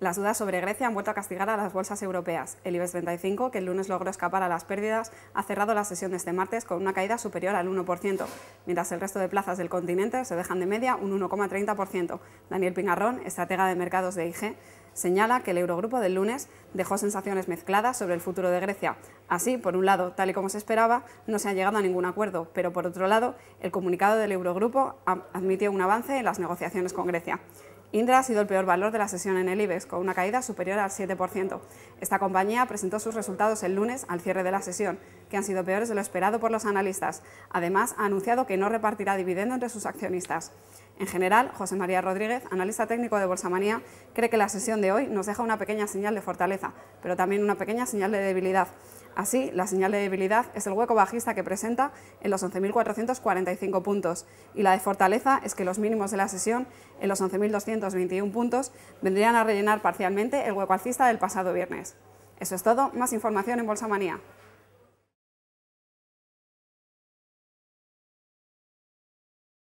Las dudas sobre Grecia han vuelto a castigar a las bolsas europeas. El IBEX 35, que el lunes logró escapar a las pérdidas, ha cerrado la sesión de este martes con una caída superior al 1%, mientras el resto de plazas del continente se dejan de media un 1,30%. Daniel Pingarrón, estratega de mercados de IG, señala que el Eurogrupo del lunes dejó sensaciones mezcladas sobre el futuro de Grecia. Así, por un lado, tal y como se esperaba, no se ha llegado a ningún acuerdo, pero por otro lado, el comunicado del Eurogrupo admitió un avance en las negociaciones con Grecia. Indra ha sido el peor valor de la sesión en el IBEX, con una caída superior al 7%. Esta compañía presentó sus resultados el lunes al cierre de la sesión, que han sido peores de lo esperado por los analistas. Además, ha anunciado que no repartirá dividendo entre sus accionistas. En general, José María Rodríguez, analista técnico de Manía, cree que la sesión de hoy nos deja una pequeña señal de fortaleza, pero también una pequeña señal de debilidad. Así, la señal de debilidad es el hueco bajista que presenta en los 11.445 puntos y la de fortaleza es que los mínimos de la sesión en los 11.221 puntos vendrían a rellenar parcialmente el hueco alcista del pasado viernes. Eso es todo, más información en Bolsa Manía.